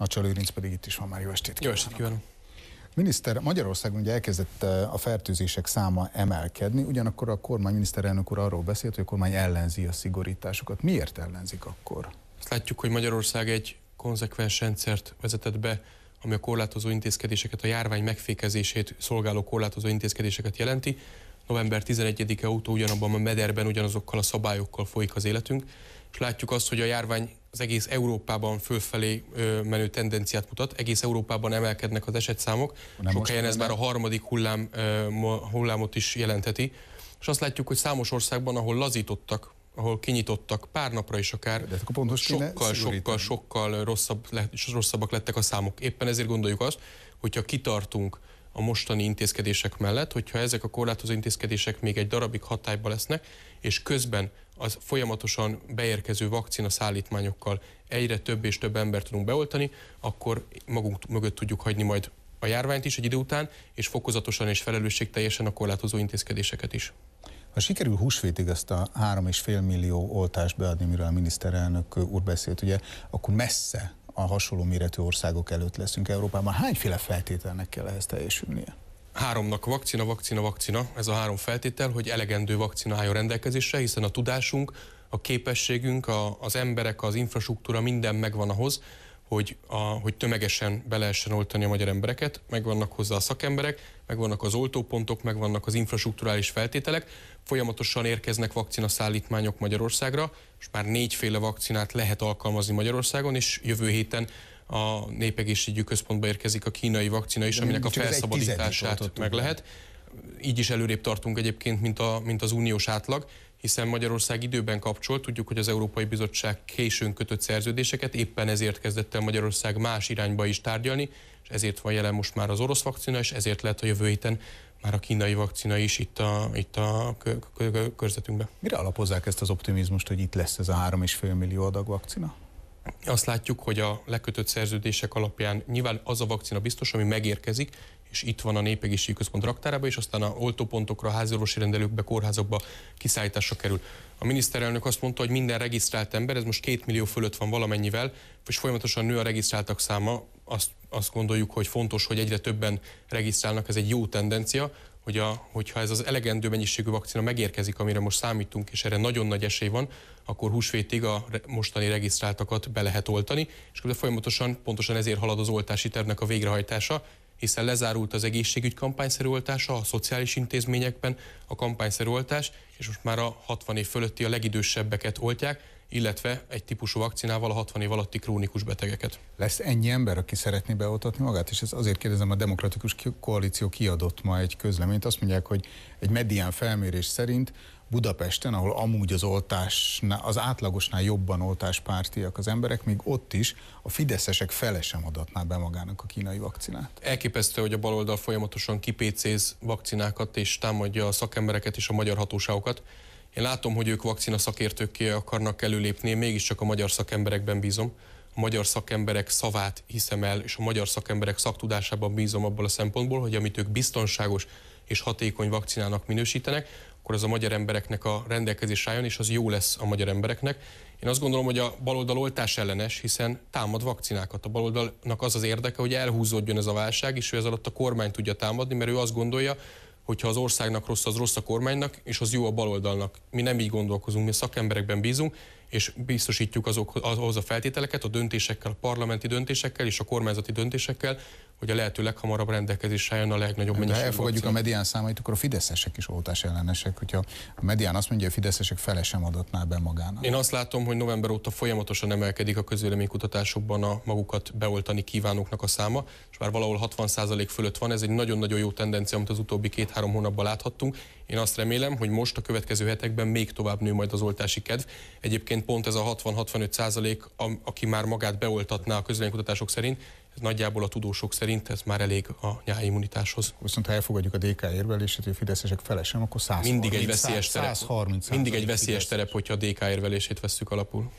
Nacsa Lőrinc pedig itt is van már. Jó estét kívánok! Jó estét kívánok! Miniszter, Magyarországon ugye elkezdett eh, a fertőzések száma emelkedni, ugyanakkor a kormány miniszterelnök úr arról beszélt, hogy a kormány ellenzi a szigorításokat. Miért ellenzik akkor? Azt látjuk, hogy Magyarország egy konzekvens rendszert vezetett be, ami a korlátozó intézkedéseket, a járvány megfékezését szolgáló korlátozó intézkedéseket jelenti. November 11-e óta ugyanabban a mederben ugyanazokkal a szabályokkal folyik az életünk és látjuk azt, hogy a járvány az egész Európában fölfelé menő tendenciát mutat. Egész Európában emelkednek az esetszámok. Nem Sok helyen ez már a harmadik hullám, hullámot is jelentheti. És azt látjuk, hogy számos országban, ahol lazítottak, ahol kinyitottak pár napra is akár, De akkor pontos sokkal, sokkal, sokkal rosszabb, rosszabbak lettek a számok. Éppen ezért gondoljuk azt, hogyha kitartunk a mostani intézkedések mellett, hogyha ezek a korlátozó intézkedések még egy darabig hatályba lesznek, és közben az folyamatosan beérkező vakcina szállítmányokkal egyre több és több embert tudunk beoltani, akkor magunk mögött tudjuk hagyni majd a járványt is egy idő után, és fokozatosan és felelősségteljesen a korlátozó intézkedéseket is. Ha sikerül húsvétig ezt a 3,5 millió oltást beadni, miről a miniszterelnök úr beszélt, ugye, akkor messze a hasonló méretű országok előtt leszünk Európában. Hányféle feltételnek kell ehhez teljesülnie? Háromnak vakcina, vakcina, vakcina. Ez a három feltétel, hogy elegendő vakcina álljon rendelkezésre, hiszen a tudásunk, a képességünk, a, az emberek, az infrastruktúra, minden megvan ahhoz, hogy, a, hogy tömegesen be lehessen oltani a magyar embereket, megvannak hozzá a szakemberek, megvannak az oltópontok, megvannak az infrastruktúrális feltételek, folyamatosan érkeznek vakcinaszállítmányok Magyarországra, és már négyféle vakcinát lehet alkalmazni Magyarországon, és jövő héten a népegészségügyi központba érkezik a kínai vakcina is, aminek a felszabadítását meg lehet. Így is előrébb tartunk egyébként, mint, a, mint az uniós átlag, hiszen Magyarország időben kapcsolt, tudjuk, hogy az Európai Bizottság későn kötött szerződéseket, éppen ezért kezdett el Magyarország más irányba is tárgyalni, és ezért van jelen most már az orosz vakcina, és ezért lehet a jövő héten már a kínai vakcina is itt a, itt a körzetünkben. Mire alapozzák ezt az optimizmust, hogy itt lesz ez a 3,5 millió adag vakcina? azt látjuk, hogy a lekötött szerződések alapján nyilván az a vakcina biztos, ami megérkezik, és itt van a Népegészségügyi Központ raktárában, és aztán a oltópontokra, háziorvosi rendelőkbe, kórházakba kiszállításra kerül. A miniszterelnök azt mondta, hogy minden regisztrált ember, ez most két millió fölött van valamennyivel, és folyamatosan nő a regisztráltak száma, azt, azt gondoljuk, hogy fontos, hogy egyre többen regisztrálnak, ez egy jó tendencia, hogy a, hogyha ez az elegendő mennyiségű vakcina megérkezik, amire most számítunk, és erre nagyon nagy esély van, akkor húsvétig a mostani regisztráltakat be lehet oltani, és de folyamatosan pontosan ezért halad az oltási tervnek a végrehajtása, hiszen lezárult az egészségügy kampányszerű oltása, a szociális intézményekben a kampányszerű oltás, és most már a 60 év fölötti a legidősebbeket oltják, illetve egy típusú vakcinával a 60 év alatti krónikus betegeket. Lesz ennyi ember, aki szeretné beoltatni magát? És ez azért kérdezem, a demokratikus koalíció kiadott ma egy közleményt. Azt mondják, hogy egy medián felmérés szerint Budapesten, ahol amúgy az oltás, az átlagosnál jobban oltáspártiak az emberek, még ott is a fideszesek fele sem adatná be magának a kínai vakcinát. Elképesztő, hogy a baloldal folyamatosan kipécéz vakcinákat és támadja a szakembereket és a magyar hatóságokat. Én látom, hogy ők vakcina szakértőkké akarnak előlépni, én mégiscsak a magyar szakemberekben bízom. A magyar szakemberek szavát hiszem el, és a magyar szakemberek szaktudásában bízom abból a szempontból, hogy amit ők biztonságos és hatékony vakcinának minősítenek, akkor az a magyar embereknek a rendelkezés álljon, és az jó lesz a magyar embereknek. Én azt gondolom, hogy a baloldal oltás ellenes, hiszen támad vakcinákat. A baloldalnak az az érdeke, hogy elhúzódjon ez a válság, és ő ez alatt a kormány tudja támadni, mert ő azt gondolja, hogyha az országnak rossz, az rossz a kormánynak, és az jó a baloldalnak. Mi nem így gondolkozunk, mi a szakemberekben bízunk, és biztosítjuk azok, ahhoz a feltételeket a döntésekkel, a parlamenti döntésekkel és a kormányzati döntésekkel, hogy a lehető leghamarabb rendelkezésre jön a legnagyobb mennyiség. Ha elfogadjuk a medián számait, akkor a fideszesek is oltás ellenesek. Hogyha a medián azt mondja, hogy a fideszesek fele sem adottná be magának. Én azt látom, hogy november óta folyamatosan emelkedik a közvéleménykutatásokban a magukat beoltani kívánóknak a száma, és már valahol 60% fölött van. Ez egy nagyon-nagyon jó tendencia, amit az utóbbi két-három hónapban láthattunk, én azt remélem, hogy most a következő hetekben még tovább nő majd az oltási kedv. Egyébként pont ez a 60-65 százalék, aki már magát beoltatná a közvéleménykutatások szerint, nagyjából a tudósok szerint ez már elég a nyári immunitáshoz. Viszont ha elfogadjuk a DK érvelését, hogy a fideszesek felesem, akkor 130, mindig egy veszélyes 100, terep, 130 mindig egy veszélyes terep, hogyha a DK érvelését vesszük alapul.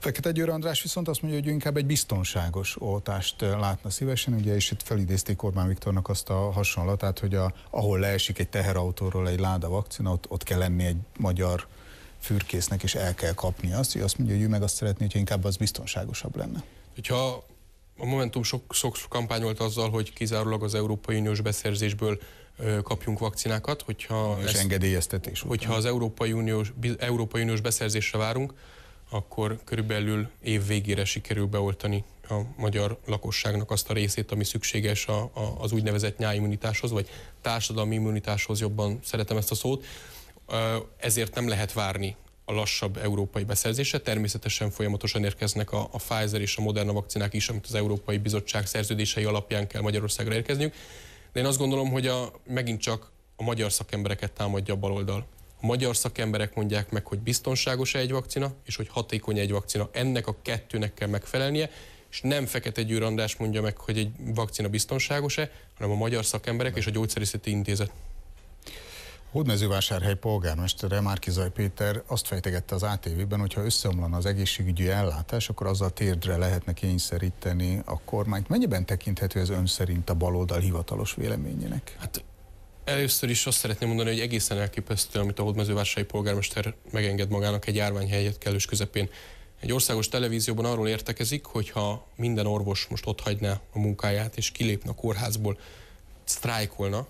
Fekete Győr András viszont azt mondja, hogy inkább egy biztonságos oltást látna szívesen, ugye, és itt felidézték Orbán Viktornak azt a hasonlatát, hogy a, ahol leesik egy teherautóról egy láda vakcina, ott, ott kell lenni egy magyar fürkésznek, és el kell kapni azt, hogy azt mondja, hogy ő meg azt szeretné, hogy inkább az biztonságosabb lenne. Hogyha a Momentum sok, sok kampányolt azzal, hogy kizárólag az Európai Uniós beszerzésből kapjunk vakcinákat, hogyha, és ezt, engedélyeztetés hogyha után. az Európai Uniós, Európai Uniós beszerzésre várunk, akkor körülbelül év végére sikerül beoltani a magyar lakosságnak azt a részét, ami szükséges a, a, az úgynevezett nyáimmunitáshoz, vagy társadalmi immunitáshoz jobban szeretem ezt a szót. Ezért nem lehet várni a lassabb európai beszerzése. Természetesen folyamatosan érkeznek a, a Pfizer és a Moderna vakcinák is, amit az Európai Bizottság szerződései alapján kell Magyarországra érkezniük. De én azt gondolom, hogy a, megint csak a magyar szakembereket támadja a baloldal. A magyar szakemberek mondják meg, hogy biztonságos -e egy vakcina, és hogy hatékony -e egy vakcina. Ennek a kettőnek kell megfelelnie, és nem Fekete Győr András mondja meg, hogy egy vakcina biztonságos-e, hanem a magyar szakemberek és a gyógyszerészeti intézet. Hódmezővásárhely polgármestere Márkizaj Péter azt fejtegette az ATV-ben, hogy ha összeomlana az egészségügyi ellátás, akkor azzal térdre lehetne kényszeríteni a kormányt. Mennyiben tekinthető ez ön szerint a baloldal hivatalos véleményének? Hát Először is azt szeretném mondani, hogy egészen elképesztő, amit a Hódmezővásárhely polgármester megenged magának egy járványhelyet kellős közepén. Egy országos televízióban arról értekezik, hogyha minden orvos most ott hagyná a munkáját és kilépne a kórházból, sztrájkolna,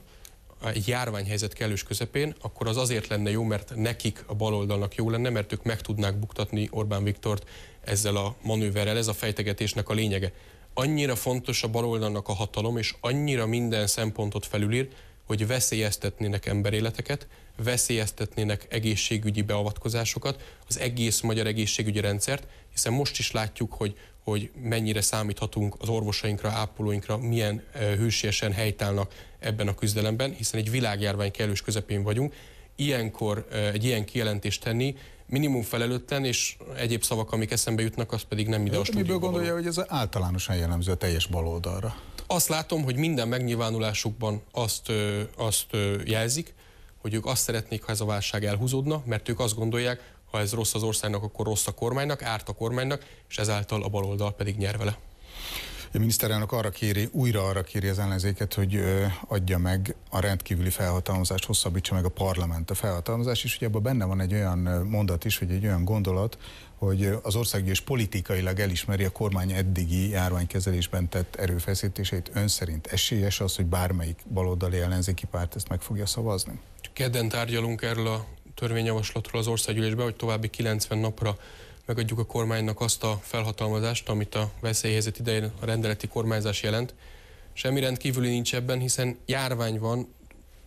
egy járványhelyzet kellős közepén, akkor az azért lenne jó, mert nekik a baloldalnak jó lenne, mert ők meg tudnák buktatni Orbán Viktort ezzel a manőverrel, ez a fejtegetésnek a lényege. Annyira fontos a baloldalnak a hatalom, és annyira minden szempontot felülír, hogy veszélyeztetnének emberéleteket, veszélyeztetnének egészségügyi beavatkozásokat, az egész magyar egészségügyi rendszert, hiszen most is látjuk, hogy hogy mennyire számíthatunk az orvosainkra, ápolóinkra, milyen hősiesen helytállnak ebben a küzdelemben, hiszen egy világjárvány kellős közepén vagyunk. Ilyenkor egy ilyen kijelentést tenni minimum felelőtlen, és egyéb szavak, amik eszembe jutnak, az pedig nem ide a stúdióba. Miből gondolja, való. hogy ez általánosan jellemző a teljes baloldalra? Azt látom, hogy minden megnyilvánulásukban azt, azt jelzik, hogy ők azt szeretnék, ha ez a válság elhúzódna, mert ők azt gondolják, ha ez rossz az országnak, akkor rossz a kormánynak, árt a kormánynak, és ezáltal a baloldal pedig nyer vele. A miniszterelnök arra kéri, újra arra kéri az ellenzéket, hogy adja meg a rendkívüli felhatalmazást, hosszabbítsa meg a parlament a felhatalmazást, és ugye abban benne van egy olyan mondat is, hogy egy olyan gondolat, hogy az országgyűlés politikailag elismeri a kormány eddigi járványkezelésben tett erőfeszítéseit. Ön szerint esélyes az, hogy bármelyik baloldali ellenzéki párt ezt meg fogja szavazni? Kedden tárgyalunk erről a törvényjavaslatról az országgyűlésbe, hogy további 90 napra megadjuk a kormánynak azt a felhatalmazást, amit a veszélyhelyzet idején a rendeleti kormányzás jelent. Semmi rendkívüli nincs ebben, hiszen járvány van,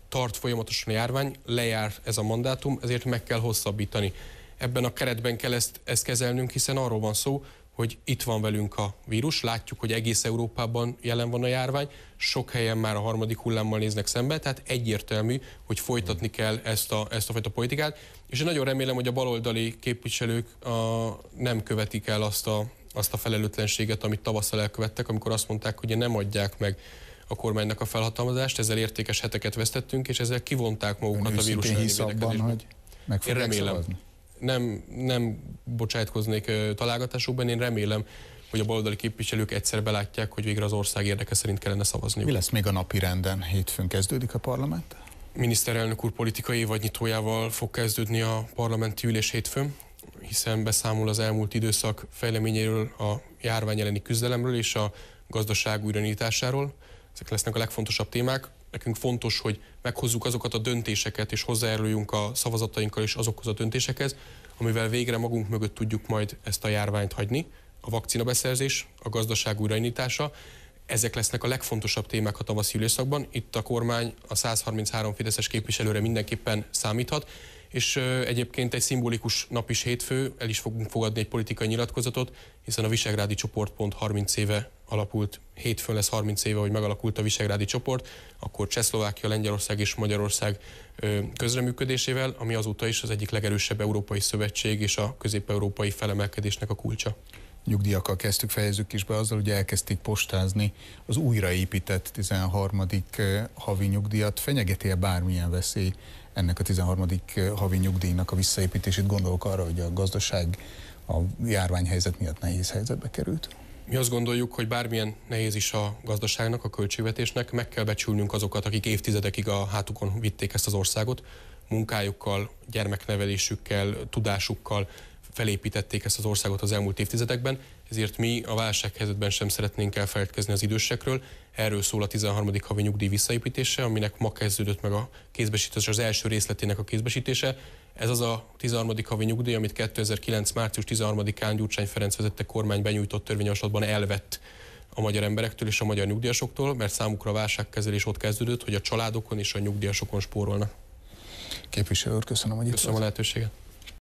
tart folyamatosan a járvány, lejár ez a mandátum, ezért meg kell hosszabbítani. Ebben a keretben kell ezt, ezt kezelnünk, hiszen arról van szó, hogy itt van velünk a vírus, látjuk, hogy egész Európában jelen van a járvány, sok helyen már a harmadik hullámmal néznek szembe, tehát egyértelmű, hogy folytatni kell ezt a, ezt a fajta politikát, és én nagyon remélem, hogy a baloldali képviselők a, nem követik el azt a, azt a felelőtlenséget, amit tavasszal elkövettek, amikor azt mondták, hogy nem adják meg a kormánynak a felhatalmazást, ezzel értékes heteket vesztettünk, és ezzel kivonták magukat Ön a vírus hisz hogy meg Én remélem, szavazni? nem, nem bocsátkoznék találgatásokban, én remélem, hogy a baloldali képviselők egyszer belátják, hogy végre az ország érdeke szerint kellene szavazni. Mi lesz még a napi renden? Hétfőn kezdődik a parlament? Miniszterelnök úr politikai vagy nyitójával fog kezdődni a parlamenti ülés hétfőn, hiszen beszámol az elmúlt időszak fejleményéről, a járvány elleni küzdelemről és a gazdaság újranyításáról. Ezek lesznek a legfontosabb témák nekünk fontos, hogy meghozzuk azokat a döntéseket, és hozzájáruljunk a szavazatainkkal is azokhoz a döntésekhez, amivel végre magunk mögött tudjuk majd ezt a járványt hagyni. A vakcina beszerzés, a gazdaság újraindítása, ezek lesznek a legfontosabb témák a tavaszi időszakban. Itt a kormány a 133 Fideszes képviselőre mindenképpen számíthat, és egyébként egy szimbolikus nap is hétfő, el is fogunk fogadni egy politikai nyilatkozatot, hiszen a Visegrádi csoport pont 30 éve alapult, hétfőn lesz 30 éve, hogy megalakult a Visegrádi csoport, akkor Csehszlovákia, Lengyelország és Magyarország közreműködésével, ami azóta is az egyik legerősebb európai szövetség és a közép-európai felemelkedésnek a kulcsa nyugdíjakkal kezdtük, fejezzük is be azzal, hogy elkezdték postázni az újraépített 13. havi nyugdíjat. Fenyegeti-e bármilyen veszély ennek a 13. Eh, havi nyugdíjnak a visszaépítését, gondolok arra, hogy a gazdaság a járványhelyzet miatt nehéz helyzetbe került? Mi azt gondoljuk, hogy bármilyen nehéz is a gazdaságnak, a költségvetésnek, meg kell becsülnünk azokat, akik évtizedekig a hátukon vitték ezt az országot, munkájukkal, gyermeknevelésükkel, tudásukkal, felépítették ezt az országot az elmúlt évtizedekben, ezért mi a válsághelyzetben sem szeretnénk elfelejtkezni az idősekről. Erről szól a 13. havi nyugdíj visszaépítése, aminek ma kezdődött meg a kézbesítés, az első részletének a kézbesítése. Ez az a 13. havi nyugdíj, amit 2009. március 13-án Gyurcsány Ferenc vezette kormány benyújtott törvényjavaslatban elvett a magyar emberektől és a magyar nyugdíjasoktól, mert számukra a válságkezelés ott kezdődött, hogy a családokon és a nyugdíjasokon spórolna. Képviselő úr, köszönöm, hogy itt Köszönöm a lehetőséget.